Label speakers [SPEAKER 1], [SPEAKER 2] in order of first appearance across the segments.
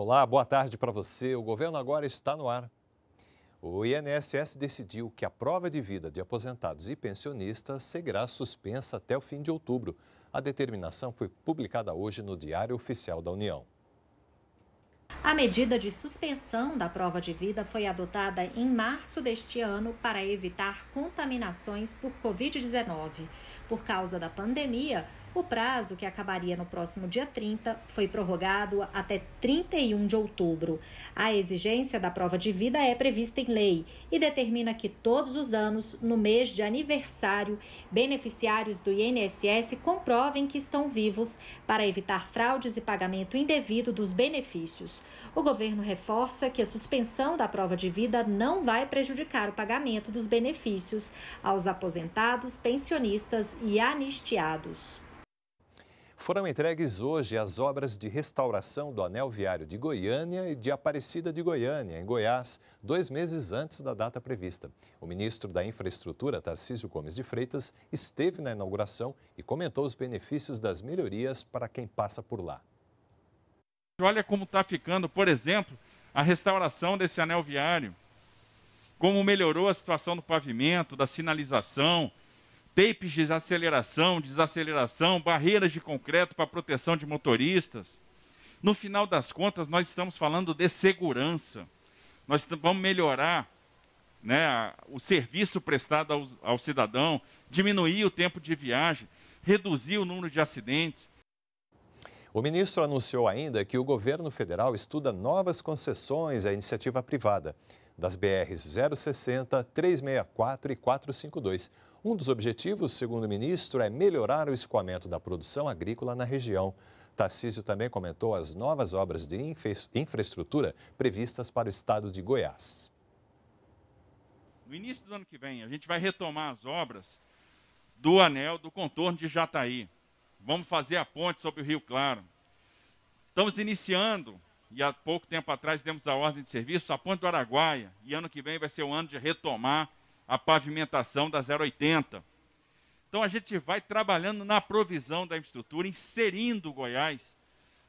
[SPEAKER 1] Olá, boa tarde para você. O governo agora está no ar. O INSS decidiu que a prova de vida de aposentados e pensionistas seguirá suspensa até o fim de outubro. A determinação foi publicada hoje no Diário Oficial da União.
[SPEAKER 2] A medida de suspensão da prova de vida foi adotada em março deste ano para evitar contaminações por Covid-19. Por causa da pandemia, o prazo, que acabaria no próximo dia 30, foi prorrogado até 31 de outubro. A exigência da prova de vida é prevista em lei e determina que todos os anos, no mês de aniversário, beneficiários do INSS comprovem que estão vivos para evitar fraudes e pagamento indevido dos benefícios. O governo reforça que a suspensão da prova de vida não vai prejudicar o pagamento dos benefícios aos aposentados, pensionistas e anistiados.
[SPEAKER 1] Foram entregues hoje as obras de restauração do anel viário de Goiânia e de Aparecida de Goiânia, em Goiás, dois meses antes da data prevista. O ministro da Infraestrutura, Tarcísio Gomes de Freitas, esteve na inauguração e comentou os benefícios das melhorias para quem passa por lá
[SPEAKER 3] olha como está ficando, por exemplo, a restauração desse anel viário. Como melhorou a situação do pavimento, da sinalização, tapes de aceleração, desaceleração, barreiras de concreto para proteção de motoristas. No final das contas, nós estamos falando de segurança. Nós vamos melhorar né, o serviço prestado ao, ao cidadão, diminuir o tempo de viagem,
[SPEAKER 1] reduzir o número de acidentes. O ministro anunciou ainda que o governo federal estuda novas concessões à iniciativa privada das BRs 060, 364 e 452. Um dos objetivos, segundo o ministro, é melhorar o escoamento da produção agrícola na região. Tarcísio também comentou as novas obras de infraestrutura previstas para o estado de Goiás.
[SPEAKER 3] No início do ano que vem, a gente vai retomar as obras do anel do contorno de Jataí. Vamos fazer a ponte sobre o Rio Claro. Estamos iniciando, e há pouco tempo atrás demos a ordem de serviço, a ponte do Araguaia. E ano que vem vai ser o ano de retomar a pavimentação da 080. Então a gente vai trabalhando na provisão da infraestrutura, inserindo Goiás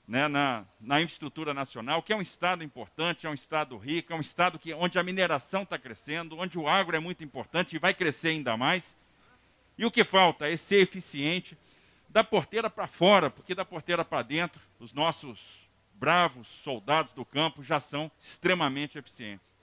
[SPEAKER 3] né, na, na, infraestrutura nacional, que é um estado importante, é um estado rico, é um estado que, onde a mineração está crescendo, onde o agro é muito importante e vai crescer ainda mais. E o que falta é ser eficiente da porteira para fora, porque da porteira para dentro, os nossos bravos soldados do campo já são extremamente eficientes.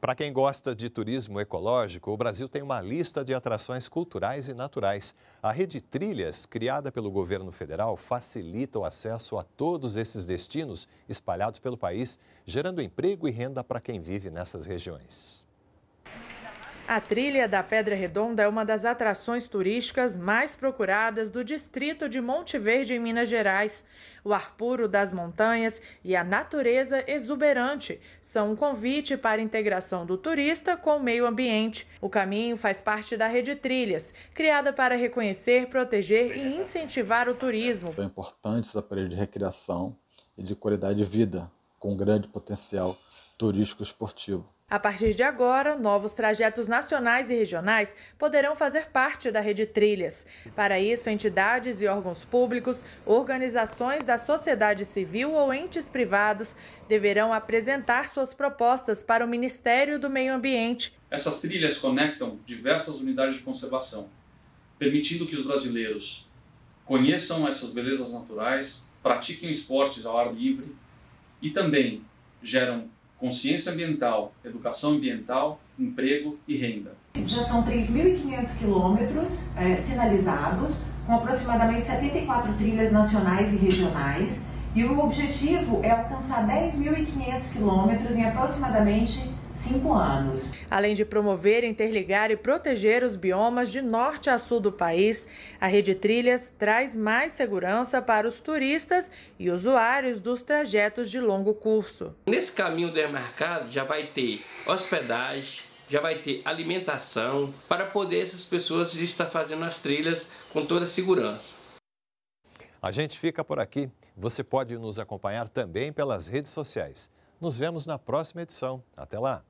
[SPEAKER 1] Para quem gosta de turismo ecológico, o Brasil tem uma lista de atrações culturais e naturais. A rede Trilhas, criada pelo governo federal, facilita o acesso a todos esses destinos espalhados pelo país, gerando emprego e renda para quem vive nessas regiões.
[SPEAKER 4] A trilha da Pedra Redonda é uma das atrações turísticas mais procuradas do distrito de Monte Verde, em Minas Gerais. O ar puro das montanhas e a natureza exuberante são um convite para a integração do turista com o meio ambiente. O caminho faz parte da rede Trilhas, criada para reconhecer, proteger e incentivar o turismo. São importantes aparelhos de recreação e de qualidade de vida, com grande potencial turístico esportivo. A partir de agora, novos trajetos nacionais e regionais poderão fazer parte da rede Trilhas. Para isso, entidades e órgãos públicos, organizações da sociedade civil ou entes privados deverão apresentar suas propostas para o Ministério do Meio
[SPEAKER 3] Ambiente. Essas trilhas conectam diversas unidades de conservação, permitindo que os brasileiros conheçam essas belezas naturais, pratiquem esportes ao ar livre e também geram consciência ambiental, educação ambiental, emprego e renda.
[SPEAKER 4] Já são 3.500 quilômetros é, sinalizados, com aproximadamente 74 trilhas nacionais e regionais, e o objetivo é alcançar 10.500 quilômetros em aproximadamente cinco anos. Além de promover, interligar e proteger os biomas de norte a sul do país, a Rede Trilhas traz mais segurança para os turistas e usuários dos trajetos de longo curso.
[SPEAKER 3] Nesse caminho demarcado já vai ter hospedagem, já vai ter alimentação, para poder essas pessoas estar fazendo as trilhas com toda a
[SPEAKER 1] segurança. A gente fica por aqui. Você pode nos acompanhar também pelas redes sociais. Nos vemos na próxima edição. Até lá!